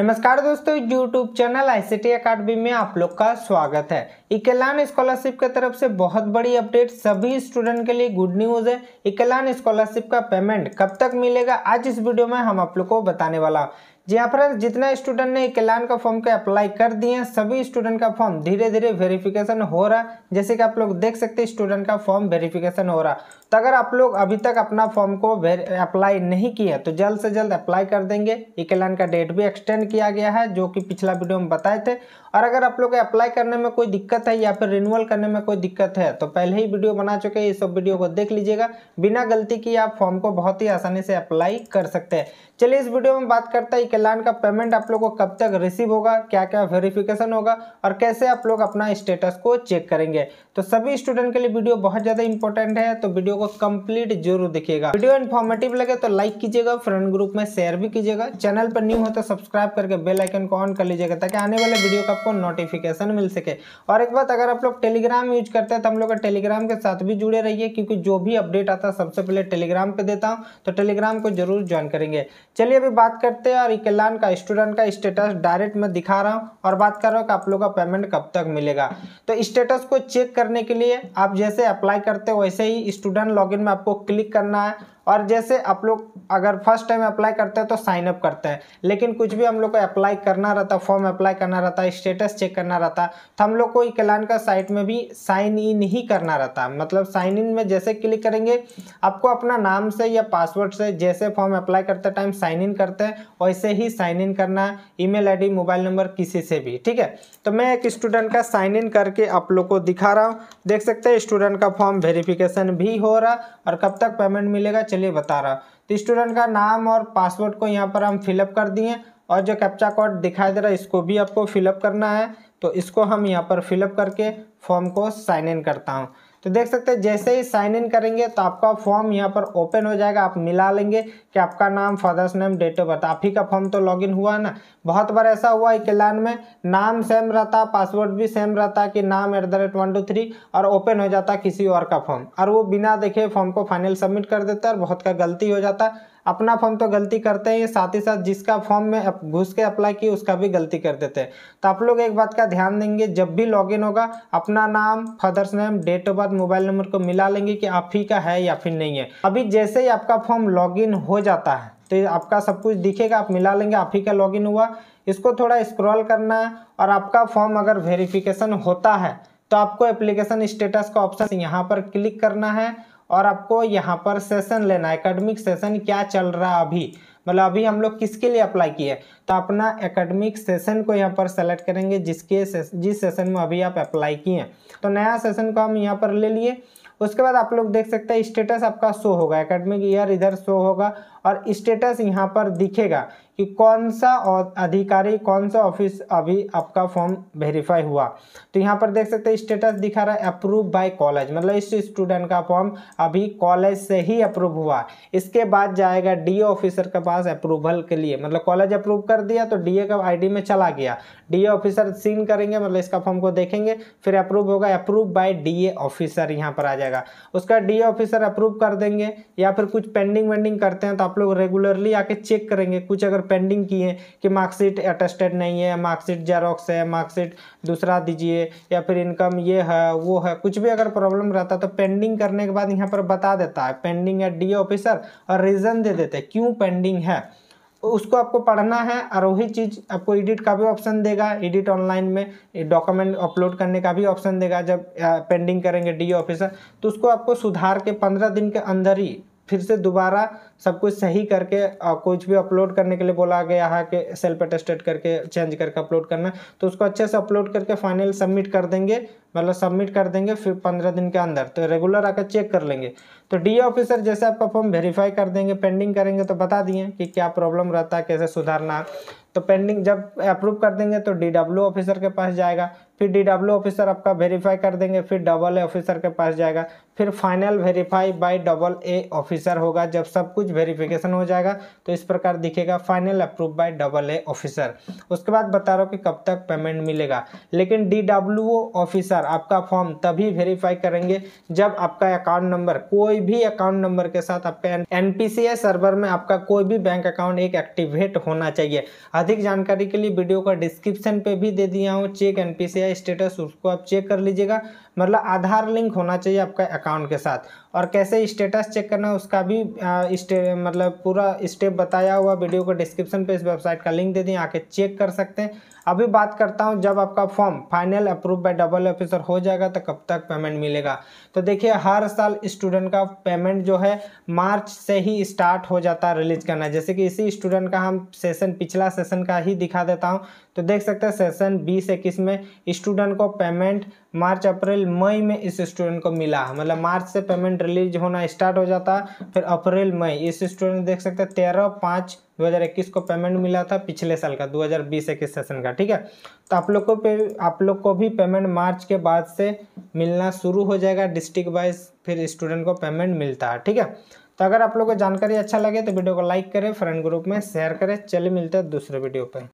नमस्कार दोस्तों YouTube channel आई सी में आप लोग का स्वागत है इकलान स्कॉलरशिप के तरफ से बहुत बड़ी अपडेट सभी स्टूडेंट के लिए गुड न्यूज़ है इकलान स्कॉलरशिप का पेमेंट कब तक मिलेगा आज इस वीडियो में हम आप लोग को बताने वाला जी हाँ फ्रेंड्स जितना स्टूडेंट ने इकलान का फॉर्म के अप्लाई कर दिए हैं सभी स्टूडेंट का फॉर्म धीरे धीरे वेरिफिकेशन हो रहा है जैसे कि आप लोग देख सकते हैं स्टूडेंट का फॉर्म वेरिफिकेशन हो रहा तो अगर आप लोग अभी तक अपना फॉर्म को अप्लाई नहीं किया तो जल्द से जल्द अप्लाई कर देंगे इकलान का डेट भी एक्सटेंड किया गया है जो कि पिछला वीडियो में बताए थे और अगर आप लोग अप्लाई करने में कोई दिक्कत है या फिर रिन्यूअल करने में कोई दिक्कत है तो पहले ही वीडियो बना चुके हैं ये सब वीडियो को देख लीजिएगा बिना गलती की आप फॉर्म को बहुत ही आसानी से अप्लाई कर सकते हैं चलिए इस वीडियो में बात करते हैं इकलान का पेमेंट आप लोग को कब तक रिसीव होगा क्या क्या वेरिफिकेशन होगा और कैसे आप लोग अपना स्टेटस को चेक करेंगे तो सभी स्टूडेंट के लिए वीडियो बहुत ज़्यादा इंपॉर्टेंट है तो वीडियो को कंप्लीट जरूर देखिएगा वीडियो इन्फॉर्मेटिव लगे तो लाइक कीजिएगा फ्रेंड ग्रुप में शेयर भी कीजिएगा चैनल पर न्यू हो तो सब्सक्राइब करके बेलाइकन को ऑन कर लीजिएगा ताकि आने वाले वीडियो का आपको नोटिफिकेशन मिल सके और एक बात अगर आप लोग टेलीग्राम यूज करते हैं तो हम लोग टेलीग्राम के साथ भी जुड़े रहिए क्योंकि जो भी अपडेट आता है सबसे पहले टेलीग्राम पर देता हूँ तो टेलीग्राम को जरूर ज्वाइन करेंगे चलिए अभी बात करते हैं और इकलान का स्टूडेंट का स्टेटस डायरेक्ट मैं दिखा रहा हूँ और बात कर रहा हूँ कि आप लोग का पेमेंट कब तक मिलेगा तो स्टेटस को चेक करने के लिए आप जैसे अप्लाई करते हो वैसे ही स्टूडेंट लॉगिन में आपको क्लिक करना है और जैसे आप लोग अगर फर्स्ट टाइम अप्लाई करते हैं तो साइनअप करते हैं लेकिन कुछ भी हम लोग को अप्लाई करना रहता फॉर्म अप्लाई करना रहता है स्टेटस चेक करना रहता तो हम लोग को इकलान का साइट में भी साइन इन ही करना रहता मतलब साइन इन में जैसे क्लिक करेंगे आपको अपना नाम से या पासवर्ड से जैसे फॉर्म अप्लाई करते टाइम साइन इन करते हैं वैसे ही साइन इन करना ईमेल आईडी मोबाइल नंबर किसी से भी ठीक है तो मैं एक स्टूडेंट का साइन इन करके आप लोग को दिखा रहा हूँ देख सकते हैं स्टूडेंट का फॉर्म वेरिफिकेशन भी हो रहा और कब तक पेमेंट मिलेगा चलिए बता रहा तो स्टूडेंट का नाम और पासवर्ड को यहाँ पर हम फिलअप कर दिए और जो कैप्चा कोड दिखाई दे रहा है इसको भी आपको फिलअप करना है तो इसको हम यहाँ पर फिलअप करके फॉर्म को साइन इन करता हूँ तो देख सकते हैं जैसे ही साइन इन करेंगे तो आपका फॉर्म यहाँ पर ओपन हो जाएगा आप मिला लेंगे कि आपका नाम father's name date of birth आप ही का फॉर्म तो लॉगिन हुआ है ना बहुत बार ऐसा हुआ है कि लाइन में नाम सेम रहता पासवर्ड भी सेम रहता कि नाम at the rate one two three और ओपन हो जाता किसी और का फॉर्म और वो बिना देखे फॉर्म को फाइनल सबमिट कर देता है और बहुत का गलती हो जाता अपना फॉर्म तो गलती करते हैं साथ ही साथ जिसका फॉर्म में घुस के अप्लाई की उसका भी गलती कर देते हैं तो आप लोग एक बात का ध्यान देंगे जब भी लॉगिन होगा अपना नाम father's name date of birth mobile number को मिला लेंगे कि आप ही का है या फिर नहीं है अभी जैसे ही आपका फॉर्म लॉगिन हो जाता है तो आपका सब कुछ दिखेगा आप मिला लेंगे आप ही का लॉगिन हुआ इसको थोड़ा स्क्रॉल करना है और आपका फॉर्म अगर वेरिफिकेशन होता है तो आपको एप्लीकेशन स्टेटस का ऑप्शन यहाँ पर क्लिक करना है और आपको यहाँ पर सेशन लेना है एकेडमिक सेशन क्या चल रहा है अभी मतलब अभी हम लोग किसके लिए अप्लाई किए तो अपना एकेडमिक सेशन को यहाँ पर सेलेक्ट करेंगे जिसके से, जिस सेशन में अभी आप अप्लाई किए तो नया सेशन को हम यहाँ पर ले लिए उसके बाद आप लोग देख सकते हैं स्टेटस आपका शो होगा एकेडमिक ईयर इधर शो होगा और स्टेटस यहाँ पर दिखेगा कि कौन सा और अधिकारी कौन सा ऑफिस अभी आपका फॉर्म वेरीफाई हुआ तो यहाँ पर देख सकते हैं स्टेटस दिखा रहा है अप्रूव बाय कॉलेज मतलब इस स्टूडेंट का फॉर्म अभी कॉलेज से ही अप्रूव हुआ इसके बाद जाएगा डी ऑफिसर के पास अप्रूवल के लिए मतलब कॉलेज अप्रूव कर दिया तो डी का आई में चला गया डी ऑफिसर सीन करेंगे मतलब इसका फॉर्म को देखेंगे फिर अप्रूव होगा अप्रूव बाय डी ऑफिसर यहाँ पर आ जाएगा उसका डी ऑफिसर अप्रूव कर देंगे या फिर कुछ पेंडिंग वेंडिंग करते हैं तो आप लोग रेगुलरली आके चेक करेंगे कुछ अगर पेंडिंग की है कि मार्कशीट अटेस्टेड नहीं है मार्कशीट जेरोक्स है मार्कशीट दूसरा दीजिए या फिर इनकम ये है वो है कुछ भी अगर प्रॉब्लम रहता है तो पेंडिंग करने के बाद यहाँ पर बता देता है पेंडिंग है डी ऑफिसर और रीज़न दे देते हैं क्यों पेंडिंग है उसको आपको पढ़ना है और वही चीज़ आपको एडिट का भी ऑप्शन देगा एडिट ऑनलाइन में डॉक्यूमेंट अपलोड करने का भी ऑप्शन देगा जब पेंडिंग करेंगे डी ऑफिसर तो उसको आपको सुधार के पंद्रह दिन के अंदर ही फिर से दोबारा सब कुछ सही करके कुछ भी अपलोड करने के लिए बोला गया है कि सेल्फ अटेस्टेड करके चेंज करके अपलोड करना तो उसको अच्छे से अपलोड करके फाइनल सबमिट कर देंगे मतलब सबमिट कर देंगे फिर पंद्रह दिन के अंदर तो रेगुलर आकर चेक कर लेंगे तो डी ऑफिसर जैसे आपका फॉर्म वेरीफाई कर देंगे पेंडिंग करेंगे तो बता दिए कि क्या प्रॉब्लम रहता है कैसे सुधारना तो पेंडिंग जब अप्रूव कर देंगे तो डी ऑफिसर के पास जाएगा फिर डी ऑफिसर आपका वेरीफाई कर देंगे फिर डबल ए ऑफिसर के पास जाएगा फिर final verify by double A officer होगा जब सब कुछ वेरिफिकेशन हो जाएगा तो इस प्रकार दिखेगा final approve by double A officer उसके बाद बता रहा हूँ कि कब तक पेमेंट मिलेगा लेकिन डी ऑफिसर आपका फॉर्म तभी वेरीफाई करेंगे जब आपका अकाउंट नंबर कोई भी अकाउंट नंबर के साथ आपका एन सर्वर में आपका कोई भी बैंक अकाउंट एक एक्टिवेट होना चाहिए अधिक जानकारी के लिए वीडियो का डिस्क्रिप्शन पे भी दे दिया हूँ चेक एन स्टेटस उसको आप चेक कर लीजिएगा मतलब आधार लिंक होना चाहिए आपका अकाउंट के साथ और कैसे स्टेटस चेक करना उसका भी मतलब पूरा स्टेप बताया हुआ वीडियो को डिस्क्रिप्शन पे इस वेबसाइट का लिंक दे दिए आके चेक कर सकते हैं अभी बात करता हूँ जब आपका form final approve by double office procedure हो जाएगा तो कब तक पेमेंट मिलेगा तो देखिए हर साल स्टूडेंट का पेमेंट जो है मार्च से ही स्टार्ट हो जाता है रिलीज करना जैसे कि इसी स्टूडेंट का हम सेशन पिछला सेशन का ही दिखा देता हूँ तो देख सकते हैं सेशन बीस इक्कीस में स्टूडेंट को पेमेंट मार्च अप्रैल मई में इस स्टूडेंट को मिला मतलब मार्च से पेमेंट रिलीज होना स्टार्ट हो जाता फिर अप्रैल मई इस स्टूडेंट देख सकते हैं तेरह पाँच 2021 को पेमेंट मिला था पिछले साल का 2020 हज़ार सेशन का ठीक है तो आप लोग को पे आप लोग को भी पेमेंट मार्च के बाद से मिलना शुरू हो जाएगा डिस्ट्रिक्ट वाइज फिर स्टूडेंट को पेमेंट मिलता है ठीक है तो अगर आप लोग को जानकारी अच्छा लगे तो वीडियो को लाइक करें फ्रेंड ग्रुप में शेयर करें चले मिलते हैं दूसरे वीडियो पर